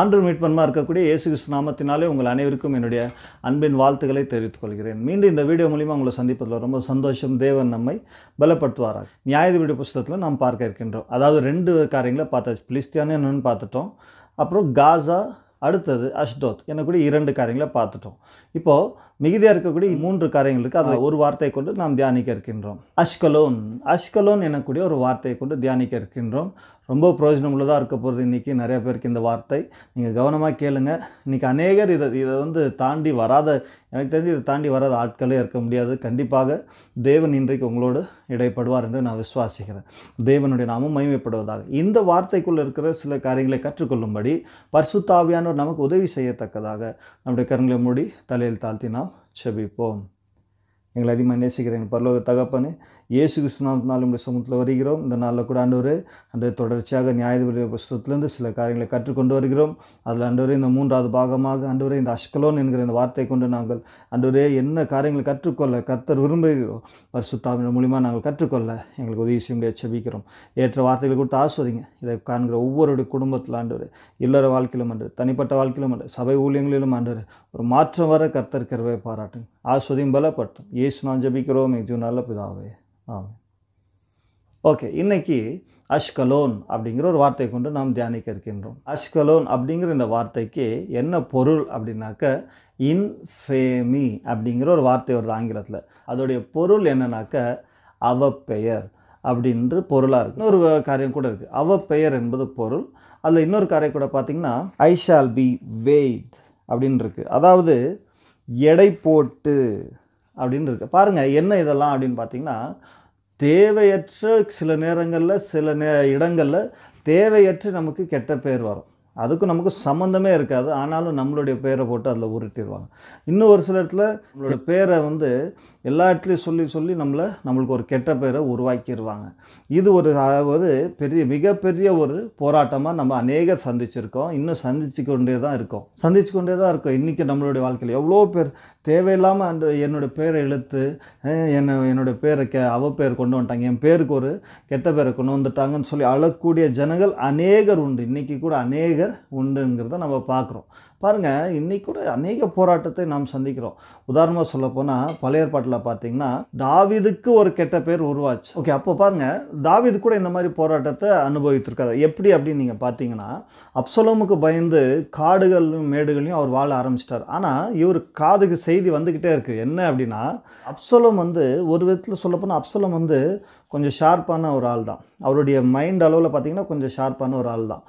ஆண்டு மீட்பன்மா இருக்கக்கூடிய இயேசு கிறிஸ்து நாமத்தினாலே உங்கள் அனைவருக்கும் என்னுடைய அன்பின் வாழ்த்துக்களை தெரிவித்துக் கொள்கிறேன் மீண்டும் இந்த வீடியோ மூலிமா உங்களை சந்திப்பதில் ரொம்ப சந்தோஷம் தேவன் நம்மை பலப்படுத்துவாராக நியாய வீடு புஸ்தகத்தில் நாம் பார்க்க இருக்கின்றோம் அதாவது ரெண்டு காரியங்களை பார்த்தாச்சு பிலிஸ்தியானே என்னென்னு பார்த்துட்டோம் அப்புறம் காசா அடுத்தது அஷ்டோத் எனக்கூடிய இரண்டு காரியங்களை பார்த்துட்டோம் இப்போது மிகுதியாக இருக்கக்கூடிய மூன்று காரியங்கள் இருக்குது அதில் ஒரு வார்த்தை கொண்டு நாம் தியானிக்க இருக்கின்றோம் அஷ்கலோன் அஷ்கலோன் எனக்கூடிய ஒரு வார்த்தையை கொண்டு தியானிக்க இருக்கின்றோம் ரொம்ப பிரயோஜனம் உள்ளதாக இருக்க போகிறது இன்றைக்கி நிறைய பேருக்கு இந்த வார்த்தை நீங்கள் கவனமாக கேளுங்க இன்றைக்கி அநேகர் இதை இதை வந்து தாண்டி வராத எனக்கு தெரிஞ்சு இதை தாண்டி வராத ஆட்களே இருக்க முடியாது கண்டிப்பாக தேவன் இன்றைக்கு உங்களோடு இடைப்படுவார் என்று நான் விசுவாசிக்கிறேன் தேவனுடைய நாமும் மகிமைப்படுவதாக இந்த வார்த்தைக்குள்ளே இருக்கிற சில காரியங்களை கற்றுக்கொள்ளும்படி பர்சுத்தாவியானோர் நமக்கு உதவி செய்யத்தக்கதாக நம்முடைய கருங்களை மூடி தலையில் தாழ்த்தினால் செபிப்போம் எங்களை அதிகமாக நேசிக்கிறேன் பரலோக தகப்பனே இயேசு கிறிஸ்துநாமத்தினால் உங்கள் சமூகத்தில் வருகிறோம் இந்த நாளில் கூட ஆண்டவர் அன்றைய தொடர்ச்சியாக நியாயபதி புஸ்தத்துலேருந்து சில காரியங்களை கற்றுக்கொண்டு வருகிறோம் அதில் அன்றுவரே இந்த மூன்றாவது பாகமாக அன்றுவரே இந்த அஷ்கலோன் என்கிற இந்த வார்த்தை கொண்டு நாங்கள் அன்றுவரே என்ன காரியங்களை கற்றுக்கொள்ள கத்தர் விரும்புகிறோம் பரிசுத்தாவின் மூலிமா நாங்கள் கற்றுக்கொள்ள எங்களுக்கு உதவி செய்ய முடியாது செபிக்கிறோம் ஏற்ற வார்த்தைகளை கொடுத்து ஆசுவதிங்க இதை காண்கிற ஒவ்வொருடைய குடும்பத்தில் ஆண்டவர் இல்லற வாழ்க்கையிலும் ஆண்டு தனிப்பட்ட வாழ்க்கையிலும் ஆண்டு சபை ஊழியங்களிலும் ஆண்டவர் ஒரு மாற்றம் வர கர்த்தர் கருவை பாராட்டுங்க ஆஸ்வதியும் பலப்பட்டும் ஏசு நான் ஜபிக்கிறோம் இது நல்ல பிதாவே ஆமாம் ஓகே இன்னைக்கு அஷ்கலோன் அப்படிங்கிற ஒரு வார்த்தை கொண்டு நாம் தியானிக்க இருக்கின்றோம் அஷ்கலோன் அப்படிங்கிற இந்த வார்த்தைக்கு என்ன பொருள் அப்படின்னாக்க இன்ஃபேமி அப்படிங்கிற ஒரு வார்த்தை வருது ஆங்கிலத்தில் அதோடைய பொருள் என்னன்னாக்க அவ பெயர் அப்படின்று பொருளாக இருக்குது இன்னொரு காரியம் கூட இருக்குது அவ பெயர் என்பது பொருள் அதில் இன்னொரு காரியம் கூட பார்த்திங்கன்னா ஐ ஷால் பி வெயிட் அப்படின்னு இருக்குது அதாவது எடை போட்டு அப்படின்னு இருக்குது பாருங்கள் என்ன இதெல்லாம் அப்படின்னு பார்த்தீங்கன்னா தேவையற்ற சில நேரங்களில் சில நே இடங்களில் தேவையற்று நமக்கு கெட்ட பேர் வரும் அதுக்கும் நமக்கு சம்மந்தமே இருக்காது ஆனாலும் நம்மளுடைய பேரை போட்டு அதில் உருட்டிடுவாங்க இன்னும் ஒரு சில இடத்துல நம்மளுடைய பேரை வந்து எல்லா இடத்துலையும் சொல்லி சொல்லி நம்மளை நம்மளுக்கு ஒரு கெட்ட பேரை உருவாக்கிடுவாங்க இது ஒரு அதாவது பெரிய மிகப்பெரிய ஒரு போராட்டமாக நம்ம அநேகர் சந்திச்சிருக்கோம் இன்னும் சந்திச்சு கொண்டே தான் இருக்கோம் சந்திச்சு கொண்டே தான் இருக்கோம் இன்றைக்கி நம்மளுடைய வாழ்க்கையில் எவ்வளோ பேர் தேவையில்லாமல் அந்த என்னோடய பேரை இழுத்து என்னை என்னோடய பேரை கே அவ பேர் கொண்டு வந்துட்டாங்க என் பேருக்கு ஒரு கெட்ட பேரை கொண்டு வந்துட்டாங்கன்னு சொல்லி அழக்கூடிய ஜனங்கள் அநேகர் உண்டு இன்றைக்கி கூட அநேகர் உண்டுங்கிறத நம்ம பார்க்குறோம் பாருங்கள் இன்றைக்கி கூட அநேக போராட்டத்தை நாம் சந்திக்கிறோம் உதாரணமாக போனால் பழைய ஏற்பாட்டில் பார்த்தீங்கன்னா தாவிதுக்கு ஒரு கெட்ட பேர் உருவாச்சு ஓகே அப்போ பாருங்கள் தாவிது கூட இந்த மாதிரி போராட்டத்தை அனுபவித்திருக்காரு எப்படி அப்படின்னு நீங்கள் பார்த்தீங்கன்னா அப்சலோமுக்கு பயந்து காடுகளையும் மேடுகளையும் அவர் வாழ ஆரம்பிச்சிட்டார் ஆனால் இவர் காதுக்கு செய்தி வந்துக்கிட்டே இருக்குது என்ன அப்படின்னா அப்சலோம் வந்து ஒரு விதத்தில் சொல்லப்போனால் அப்சலோம் வந்து கொஞ்சம் ஷார்ப்பான ஒரு ஆள் தான் அவருடைய மைண்ட் அளவில் பார்த்தீங்கன்னா கொஞ்சம் ஷார்ப்பான ஒரு ஆள் தான்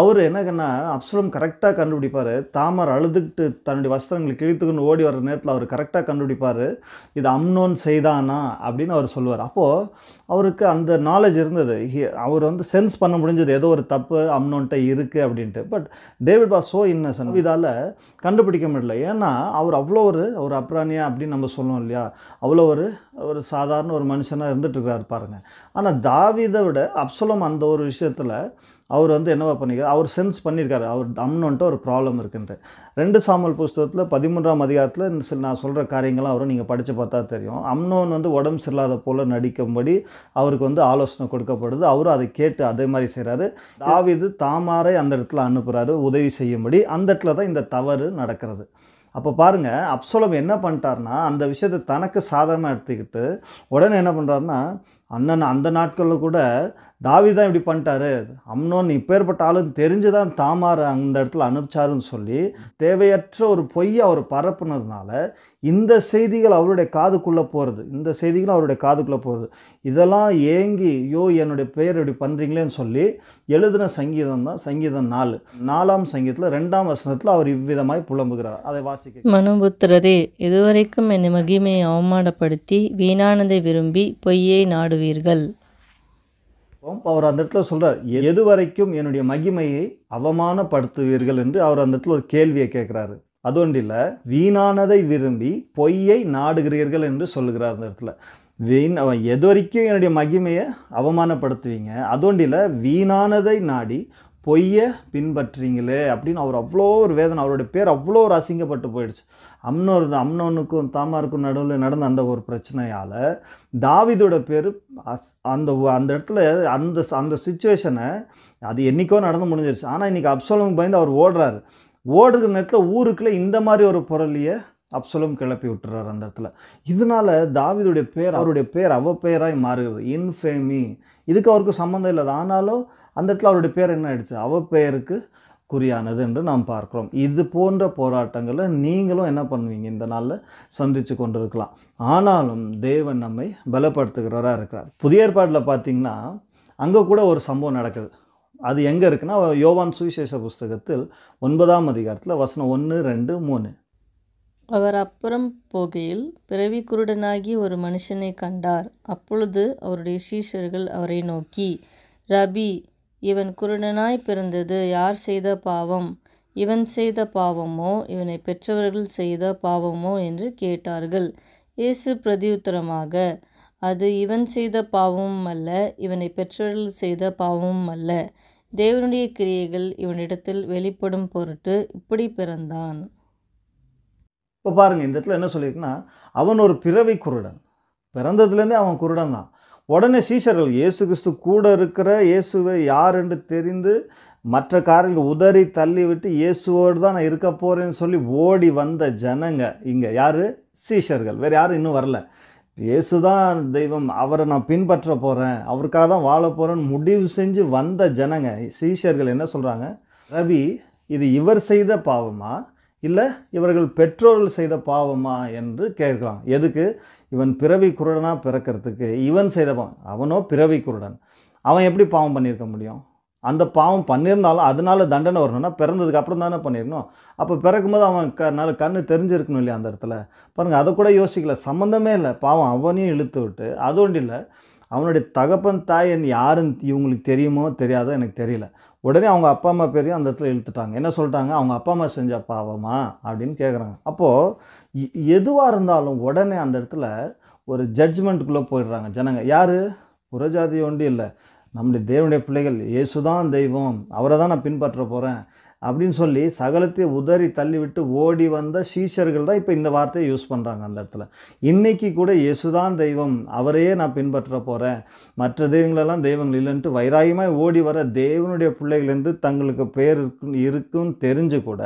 அவர் என்னங்கன்னா அப்சலம் கரெக்டாக கண்டுபிடிப்பார் தாமர் அழுதுகிட்டு தன்னுடைய வஸ்திரங்களை கிழித்துக்கொண்டு ஓடி வர நேரத்தில் அவர் கரெக்டாக கண்டுபிடிப்பார் இது அம்னோன் செய்தானா அப்படின்னு அவர் சொல்லுவார் அப்போது அவருக்கு அந்த நாலேஜ் இருந்தது அவர் வந்து சென்ஸ் பண்ண முடிஞ்சது ஏதோ ஒரு தப்பு அம்னோன்ட்ட இருக்குது அப்படின்ட்டு பட் டேவிட் பா ஸோ இன்னசன் இதால் கண்டுபிடிக்க முடியல ஏன்னா அவர் அவ்வளோ ஒரு ஒரு அப்ராணியா அப்படின்னு நம்ம சொல்லுவோம் இல்லையா அவ்வளோ ஒரு ஒரு சாதாரண ஒரு மனுஷனாக இருந்துட்டு பாருங்கள் ஆனால் தாவிதை விட அப்சலம் அந்த ஒரு விஷயத்தில் அவர் வந்து என்னவா பண்ணிக்கார் அவர் சென்ஸ் பண்ணியிருக்காரு அவர் அம்னோன்ட்டு ஒரு ப்ராப்ளம் இருக்குன்ட்டு ரெண்டு சாமல் புஸ்தகத்தில் பதிமூன்றாம் அதிகாரத்தில் நான் சொல்கிற காரியங்கள்லாம் அவரும் நீங்கள் படித்து பார்த்தா தெரியும் அம்னோன் வந்து உடம்பு சரியில்லாத போல் நடிக்கும்படி அவருக்கு வந்து ஆலோசனை கொடுக்கப்படுது அவரும் அதை கேட்டு அதே மாதிரி செய்கிறாரு தாவிது தாமாரை அந்த இடத்துல அனுப்புகிறாரு உதவி செய்யும்படி அந்த இடத்துல தான் இந்த தவறு நடக்கிறது அப்போ பாருங்கள் அப்சலம் என்ன பண்ணிட்டார்னா அந்த விஷயத்தை தனக்கு சாதகமாக எடுத்துக்கிட்டு உடனே என்ன பண்ணுறாருன்னா அண்ணன் அந்த நாட்களில் கூட தாவி தான் இப்படி பண்ணிட்டாரு அம்னோன் இப்பேற்பட்ட ஆளுன்னு தெரிஞ்சு தான் தாமார் அந்த இடத்துல அனுப்பிச்சாருன்னு சொல்லி தேவையற்ற ஒரு பொய்யை அவர் பரப்புனதுனால இந்த செய்திகள் அவருடைய காதுக்குள்ளே போகிறது இந்த செய்திகள் அவருடைய காதுக்குள்ளே போகிறது இதெல்லாம் ஏங்கி யோ என்னுடைய பெயர் இப்படி பண்ணுறீங்களேன்னு சொல்லி எழுதின சங்கீதம் தான் சங்கீதம் நாலு நாலாம் சங்கீதத்தில் ரெண்டாம் வசனத்தில் அவர் இவ்விதமாய் புலம்புகிறார் அதை வாசிக்க மனுபுத்திரரே இதுவரைக்கும் என்னை மகிமையை அவமானப்படுத்தி வீணானதை விரும்பி பொய்யை நாடுவீர்கள் இருப்போம் அவர் அந்த இடத்துல சொல்கிறார் எது வரைக்கும் என்னுடைய மகிமையை அவமானப்படுத்துவீர்கள் என்று அவர் அந்த இடத்துல ஒரு கேள்வியை கேட்குறாரு அது ஒன்றில் வீணானதை விரும்பி பொய்யை நாடுகிறீர்கள் என்று சொல்லுகிறார் அந்த இடத்துல வீண் அவன் எது வரைக்கும் என்னுடைய மகிமையை அவமானப்படுத்துவீங்க அதோண்டியில் வீணானதை நாடி பொய்யை பின்பற்றுறீங்களே அப்படின்னு அவர் அவ்வளோ ஒரு வேதனை அவருடைய பேர் அவ்வளோ ஒரு அசிங்கப்பட்டு போயிடுச்சு அம்னோர் அம்னோனுக்கும் தாமாருக்கும் நடுவில் நடந்த அந்த ஒரு பிரச்சனையால் தாவிதோட பேர் அந்த அந்த இடத்துல அந்த அந்த சுச்சுவேஷனை அது என்றைக்கோ நடந்து முடிஞ்சிருச்சு ஆனால் இன்றைக்கி அப்சலமுக்கு பயந்து அவர் ஓடுறாரு ஓடுற நேரத்தில் ஊருக்குள்ளே இந்த மாதிரி ஒரு பொருளையே அப்சலும் கிளப்பி விட்டுறாரு அந்த இடத்துல இதனால தாவிதுடைய பேர் அவருடைய பேர் அவ பெயராய் மாறுகிறது இன்ஃபேமி இதுக்கு அவருக்கு சம்மந்தம் இல்லை ஆனாலும் அந்த இடத்துல அவருடைய பேர் என்ன ஆயிடுச்சு அவ பெயருக்கு குறியானது என்று நாம் பார்க்குறோம் இது போன்ற போராட்டங்களை நீங்களும் என்ன பண்ணுவீங்க இந்த நாளில் சந்தித்து கொண்டிருக்கலாம் ஆனாலும் தேவன் நம்மை பலப்படுத்துகிறவராக இருக்கிறார் புதிய ஏற்பாட்டில் பார்த்தீங்கன்னா அங்கே கூட ஒரு சம்பவம் நடக்குது அது எங்கே இருக்குன்னா யோவான் சுவிசேஷ புஸ்தகத்தில் ஒன்பதாம் அதிகாரத்தில் வசனம் ஒன்று ரெண்டு மூணு அவர் அப்புறம் போகையில் பிறவி குருடனாகி ஒரு மனுஷனை கண்டார் அப்பொழுது அவருடைய சீஷர்கள் அவரை நோக்கி ரபி இவன் குருடனாய் பிறந்தது யார் செய்த பாவம் இவன் செய்த பாவமோ இவனை பெற்றவர்கள் செய்த பாவமோ என்று கேட்டார்கள் இயேசு பிரதியுத்தரமாக அது இவன் செய்த பாவமும் அல்ல இவனை பெற்றவர்கள் செய்த பாவமும் அல்ல தேவனுடைய கிரியைகள் இவனிடத்தில் வெளிப்படும் பொருட்டு இப்படி பிறந்தான் இப்போ பாருங்கள் இந்த இடத்துல என்ன சொல்லியிருக்குன்னா அவன் ஒரு பிறவி குருடன் பிறந்ததுலேருந்தே அவன் குருடன் தான் உடனே சீஷர்கள் இயேசு கிறிஸ்து கூட இருக்கிற இயேசுவை யார் என்று தெரிந்து மற்ற காரில் உதறி தள்ளிவிட்டு இயேசுவோடு தான் நான் இருக்க போகிறேன்னு சொல்லி ஓடி வந்த ஜனங்க இங்கே யார் சீஷர்கள் வேறு யாரும் இன்னும் வரல இயேசு தான் தெய்வம் அவரை நான் பின்பற்ற போகிறேன் அவருக்காக தான் வாழ போகிறேன்னு முடிவு செஞ்சு வந்த ஜனங்க சீஷர்கள் என்ன சொல்கிறாங்க ரவி இது இவர் செய்த பாவமா இல்லை இவர்கள் பெற்றோர்கள் செய்த பாவமா என்று கேட்கலாம் எதுக்கு இவன் பிறவி குருடனாக பிறக்கிறதுக்கு இவன் செய்தவன் அவனோ பிறவி குருடன் அவன் எப்படி பாவம் பண்ணியிருக்க முடியும் அந்த பாவம் பண்ணியிருந்தாலும் அதனால தண்டனை வரணும்னா பிறந்ததுக்கு அப்புறம் தானே பண்ணியிருக்கணும் அப்போ பிறக்கும்போது அவன் க நல்ல கண்ணு தெரிஞ்சிருக்கணும் இல்லையா அந்த இடத்துல பாருங்கள் அதை கூட யோசிக்கல சம்மந்தமே இல்லை பாவம் அவனையும் இழுத்து விட்டு அது ஒன்றும் இல்லை அவனுடைய தகப்பன் தாயன் யாருன்னு இவங்களுக்கு தெரியுமோ தெரியாதோ எனக்கு தெரியல உடனே அவங்க அப்பா அம்மா பேரையும் அந்த இடத்துல இழுத்துட்டாங்க என்ன சொல்லிட்டாங்க அவங்க அப்பா அம்மா செஞ்ச பாவமா அப்படின்னு கேட்குறாங்க அப்போது எதுவாக இருந்தாலும் உடனே அந்த இடத்துல ஒரு ஜட்ஜ்மெண்ட்டுக்குள்ளே போயிடுறாங்க ஜனங்க யார் புறஜாதி ஒன்று இல்லை நம்முடைய தேவனுடைய பிள்ளைகள் இயேசு தான் தெய்வம் அவரை தான் நான் பின்பற்ற போகிறேன் அப்படின்னு சொல்லி சகலத்தை உதறி தள்ளிவிட்டு ஓடி வந்த சீஷர்கள் தான் இப்போ இந்த வார்த்தையை யூஸ் பண்ணுறாங்க அந்த இடத்துல இன்றைக்கி கூட இயேசுதான் தெய்வம் அவரையே நான் பின்பற்ற போகிறேன் மற்ற தெய்வங்களெல்லாம் தெய்வங்கள் இல்லைன்ட்டு வைராயமாக ஓடி வர தேவனுடைய பிள்ளைகள் என்று தங்களுக்கு பேர் இருக்கு இருக்குன்னு தெரிஞ்சு கூட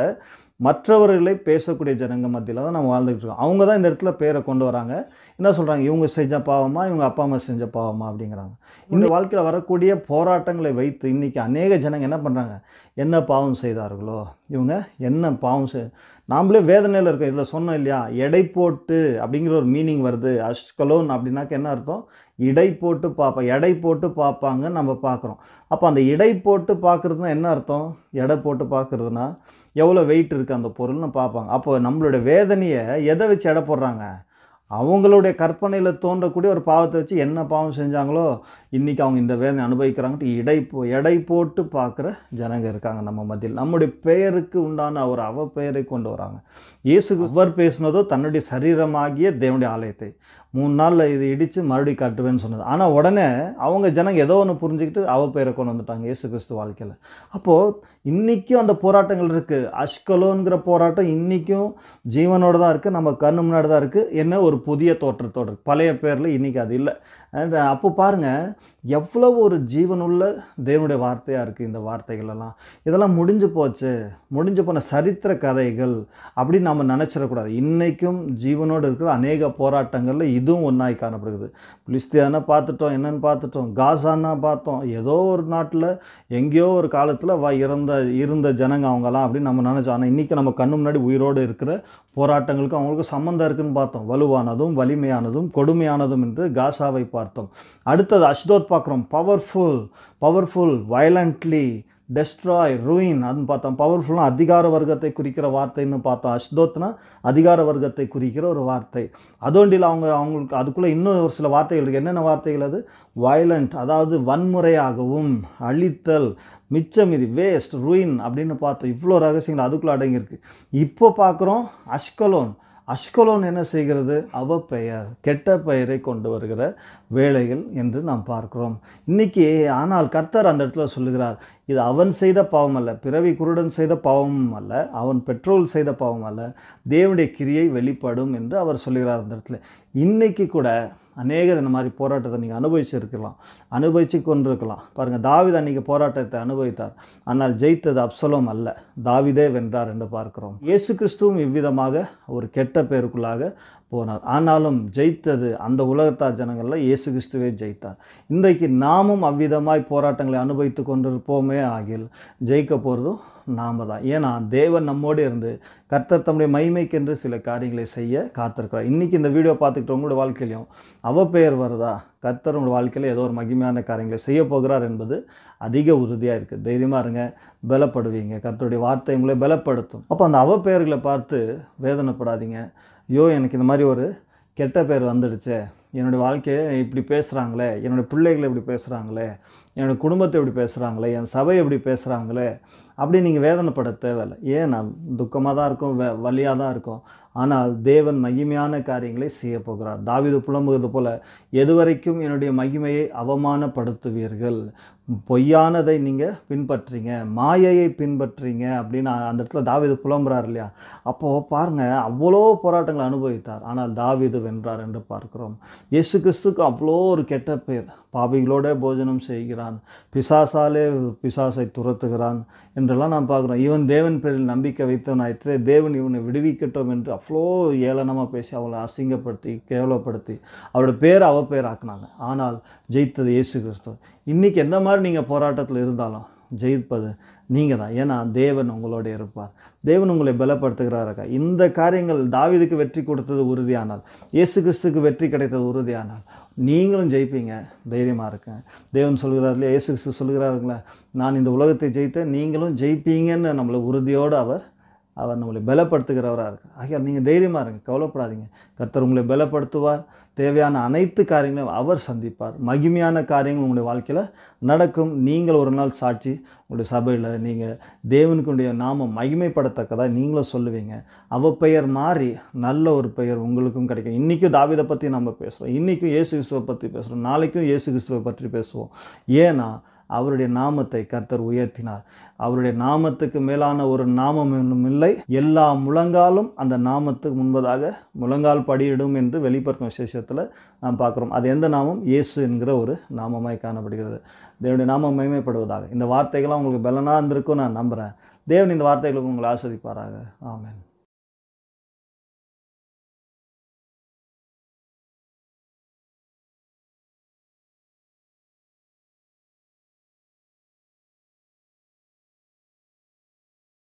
மற்றவர்களை பேசக்கூடிய ஜனங்க மத்தியில் தான் நம்ம வாழ்ந்துகிட்டு இருக்கோம் அவங்க தான் இந்த இடத்துல பேரை கொண்டு வராங்க என்ன சொல்கிறாங்க இவங்க செஞ்ச பாவமா இவங்க அப்பா அம்மா செஞ்ச பாவமா அப்படிங்கிறாங்க இந்த வாழ்க்கையில் வரக்கூடிய போராட்டங்களை வைத்து இன்றைக்கி அநேக ஜனங்கள் என்ன பண்ணுறாங்க என்ன பாவம் செய்தார்களோ இவங்க என்ன பாவம் செய் நாம்ளே வேதனையில் இருக்கோம் இதில் சொன்னோம் இல்லையா எடை போட்டு அப்படிங்கிற ஒரு மீனிங் வருது அஷ்கலோன் அப்படின்னாக்க என்ன அர்த்தம் இடை போட்டு பார்ப்பேன் எடை போட்டு பார்ப்பாங்க நம்ம பார்க்குறோம் அப்போ அந்த இடை போட்டு பார்க்குறதுனா என்ன அர்த்தம் எடை போட்டு பார்க்குறதுனா எவ்வளோ வெயிட் இருக்குது அந்த பொருள்னு பார்ப்பாங்க அப்போ நம்மளுடைய வேதனையை எதை வச்சு எடை போடுறாங்க அவங்களுடைய கற்பனையில் தோன்றக்கூடிய ஒரு பாவத்தை வச்சு என்ன பாவம் செஞ்சாங்களோ இன்றைக்கி அவங்க இந்த வேதனை அனுபவிக்கிறாங்கட்டு இடை போ எடை போட்டு பார்க்குற ஜனங்க இருக்காங்க நம்ம மத்தியில் நம்முடைய பெயருக்கு உண்டான அவர் அவ பெயரை கொண்டு வராங்க இயேசு அவர் பேசினதோ தன்னுடைய சரீரமாகிய தேவனுடைய ஆலயத்தை மூணு நாளில் இது இடித்து மறுபடியும் காட்டுவேன்னு சொன்னது ஆனால் உடனே அவங்க ஜனங்க ஏதோ ஒன்று புரிஞ்சுக்கிட்டு அவ பெயரை கொண்டு வந்துட்டாங்க இயேசு கிறிஸ்து வாழ்க்கையில் அப்போது இன்றைக்கும் அந்த போராட்டங்கள் இருக்குது அஷ்கலோங்கிற போராட்டம் இன்றைக்கும் ஜீவனோடு தான் இருக்குது நம்ம கண்ணு முன்னாடி தான் இருக்குது என்ன ஒரு புதிய தோற்றத்தோடு பழைய பேரில் இன்றைக்கி அது இல்லை அண்ட் அப்போ பாருங்கள் எவ்வளோ ஒரு ஜீவனுள்ள தேவனுடைய வார்த்தையாக இருக்குது இந்த வார்த்தைகளெல்லாம் இதெல்லாம் முடிஞ்சு போச்சு முடிஞ்சு போன சரித்திர கதைகள் அப்படின்னு நம்ம நினச்சிடக்கூடாது இன்றைக்கும் ஜீவனோடு இருக்கிற அநேக போராட்டங்களில் இதுவும் ஒன்றாய் காணப்படுகிறது பிலிஸ்தியானா பார்த்துட்டோம் என்னென்னு பார்த்துட்டோம் காசானா பார்த்தோம் ஏதோ ஒரு நாட்டில் எங்கேயோ ஒரு காலத்தில் வ இறந்த இருந்த ஜனங்க அவங்களாம் அப்படின்னு நம்ம நினச்சோம் ஆனால் இன்றைக்கி நம்ம கண்ணு முன்னாடி உயிரோடு இருக்கிற போராட்டங்களுக்கும் அவங்களுக்கு சம்மந்தம் இருக்குதுன்னு பார்த்தோம் வலுவானதும் வலிமையானதும் கொடுமையானதும் என்று காசாவை பார்த்தோம் அடுத்தது அஷ்தோத் பார்க்குறோம் powerful powerful violently destroy ruin அதுன்னு பார்த்தோம் பவர்ஃபுல்லாக அதிகார வர்க்கத்தை குறிக்கிற வார்த்தைன்னு பார்த்தோம் அஷ்தோத்னா அதிகார வர்க்கத்தை குறிக்கிற ஒரு வார்த்தை அதோண்டில் அவங்க அவங்களுக்கு அதுக்குள்ளே இன்னும் ஒரு சில வார்த்தைகள் இருக்குது என்னென்ன வார்த்தைகள் அது வயலண்ட் அதாவது வன்முறையாகவும் அழித்தல் மிச்சம் இது வேஸ்ட் ரூயின் அப்படின்னு பார்த்தோம் இவ்வளோ ரகசியங்கள் அதுக்குள்ளே அடங்கியிருக்கு இப்போ பார்க்குறோம் அஷ்கலோன் அஷ்கலோன் என்ன செய்கிறது அவ பெயர் கெட்ட பெயரை கொண்டு வருகிற வேலைகள் என்று நாம் பார்க்கிறோம் இன்றைக்கி ஆனால் கர்த்தர் அந்த இடத்துல சொல்லுகிறார் இது அவன் செய்த பாவம் அல்ல பிறவி குருடன் செய்த பாவமும் அல்ல அவன் பெட்ரோல் செய்த பாவம் அல்ல தேவனுடைய கிரியை வெளிப்படும் என்று அவர் சொல்லுகிறார் அந்த இடத்துல இன்றைக்கி கூட அநேகர் இந்த மாதிரி போராட்டத்தை நீங்கள் அனுபவிச்சிருக்கலாம் அனுபவித்து கொண்டிருக்கலாம் பாருங்கள் தாவித அன்றைக்கி போராட்டத்தை அனுபவித்தார் ஆனால் ஜெயித்தது அப்சலம் அல்ல தாவிதே வென்றார் என்று பார்க்கிறோம் இயேசு கிறிஸ்துவும் இவ்விதமாக ஒரு கெட்ட பேருக்குள்ளாக போனார் ஆனாலும் ஜெயித்தது அந்த உலகத்தார் ஜனங்களில் இயேசு கிறிஸ்துவே ஜெயித்தார் இன்றைக்கு நாமும் அவ்விதமாய் போராட்டங்களை அனுபவித்து கொண்டிருப்போமே ஆகில் ஜெயிக்க போகிறதும் நாம் தான் ஏன்னா தேவன் நம்மோடு இருந்து கர்த்தர் தம்முடைய மைமைக்கென்று சில காரியங்களை செய்ய காத்திருக்கிறார் இன்றைக்கி இந்த வீடியோ பார்த்துக்கிட்டு உங்களோட வாழ்க்கையிலையும் அவள் பெயர் வருதா கர்த்தர் உங்களோட வாழ்க்கையில் ஏதோ ஒரு மகிமையான காரியங்களை செய்ய போகிறார் என்பது அதிக உறுதியாக இருக்குது தைரியமாக இருங்க பலப்படுவீங்க கர்த்தருடைய வார்த்தை உங்களை பலப்படுத்தும் அப்போ அந்த அவ பெயர்களை பார்த்து வேதனைப்படாதீங்க ஐயோ எனக்கு இந்த மாதிரி ஒரு கெட்ட பேர் வந்துடுச்சு என்னுடைய வாழ்க்கையை இப்படி பேசுகிறாங்களே என்னுடைய பிள்ளைகளை இப்படி பேசுகிறாங்களே என்னோடய குடும்பத்தை எப்படி பேசுகிறாங்களே என் சபை எப்படி பேசுகிறாங்களே அப்படி நீங்கள் வேதனைப்பட தேவையில்லை ஏன் நான் துக்கமாக தான் இருக்கும் வே வழியாக தான் இருக்கும் ஆனால் தேவன் மகிமையான காரியங்களை செய்ய போகிறார் தாவிது புலம்புகிறது போல் எதுவரைக்கும் என்னுடைய மகிமையை அவமானப்படுத்துவீர்கள் பொய்யானதை நீங்கள் பின்பற்றுறீங்க மாயையை பின்பற்றுறீங்க அப்படின்னு அந்த இடத்துல தாவிது புலம்புறார் இல்லையா அப்போது பாருங்கள் அவ்வளோ போராட்டங்களை அனுபவித்தார் ஆனால் தாவிது வென்றார் என்று பார்க்கிறோம் இயேசு கிறிஸ்துக்கு அவ்வளோ ஒரு கெட்ட பேர் பாபிகளோட போஜனம் செய்கிறார் செய்கிறான் பிசாசாலே பிசாசை துரத்துகிறான் என்றெல்லாம் நான் பார்க்குறோம் இவன் தேவன் பேரில் நம்பிக்கை வைத்தவனாயிற்று தேவன் இவனை விடுவிக்கட்டும் என்று அவ்வளோ ஏளனமாக பேசி அவளை அசிங்கப்படுத்தி கேவலப்படுத்தி அவளோட பேர் அவ பேர் ஆக்குனாங்க ஆனால் ஜெயித்தது இயேசு கிறிஸ்துவ இன்றைக்கி எந்த மாதிரி நீங்கள் போராட்டத்தில் இருந்தாலும் ஜெயிப்பது நீங்கள் தான் ஏன்னா தேவன் உங்களோட இருப்பார் தேவன் உங்களை பலப்படுத்துகிறாரக்கா இந்த காரியங்கள் தாவிதுக்கு வெற்றி கொடுத்தது உறுதியானால் இயேசு கிறிஸ்துக்கு வெற்றி கிடைத்தது உறுதியானால் நீங்களும் ஜெயிப்பீங்க தைரியமாக இருக்கேன் தேவன் சொல்கிறார் இல்லையா இயேசு கிறிஸ்து சொல்கிறாருங்களா நான் இந்த உலகத்தை ஜெயித்த நீங்களும் ஜெயிப்பீங்கன்னு நம்மளை உறுதியோடு அவர் அவர் நம்மளை பலப்படுத்துகிறவராக இருக்கார் ஆகியால் நீங்கள் தைரியமாக இருங்க கவலைப்படாதீங்க கர்த்தர் உங்களை பலப்படுத்துவார் தேவையான அனைத்து காரியங்களையும் அவர் சந்திப்பார் மகிமையான காரியங்கள் உங்களுடைய வாழ்க்கையில் நடக்கும் நீங்கள் ஒரு நாள் சாட்சி உங்களுடைய சபையில் நீங்கள் தேவனுக்குடைய நாமம் மகிமைப்படத்தக்கதாக நீங்களும் சொல்லுவீங்க அவ பெயர் மாறி நல்ல ஒரு பெயர் உங்களுக்கும் கிடைக்கும் இன்றைக்கும் தாவிதை பற்றி நம்ம பேசுகிறோம் இன்றைக்கும் இயேசு கிறிஸ்துவை பற்றி பேசுகிறோம் நாளைக்கும் இயேசு கிறிஸ்துவை பற்றி பேசுவோம் ஏன்னா அவருடைய நாமத்தை கர்த்தர் உயர்த்தினார் அவருடைய நாமத்துக்கு மேலான ஒரு நாமம் இன்னும் இல்லை எல்லா முழங்காலும் அந்த நாமத்துக்கு முன்பதாக முழங்கால் படியிடும் என்று வெளிப்படுத்தும் விசேஷத்தில் நாம் பார்க்குறோம் அது எந்த நாமம் இயேசு என்கிற ஒரு நாமமாய் காணப்படுகிறது தேவனுடைய நாமம் மேமைப்படுவதாக இந்த வார்த்தைகள்லாம் உங்களுக்கு பலனாக இருந்திருக்கும் நான் நம்புகிறேன் தேவன் இந்த வார்த்தைகளுக்கு உங்களை ஆஸ்வதிப்பாராக ஆமேன்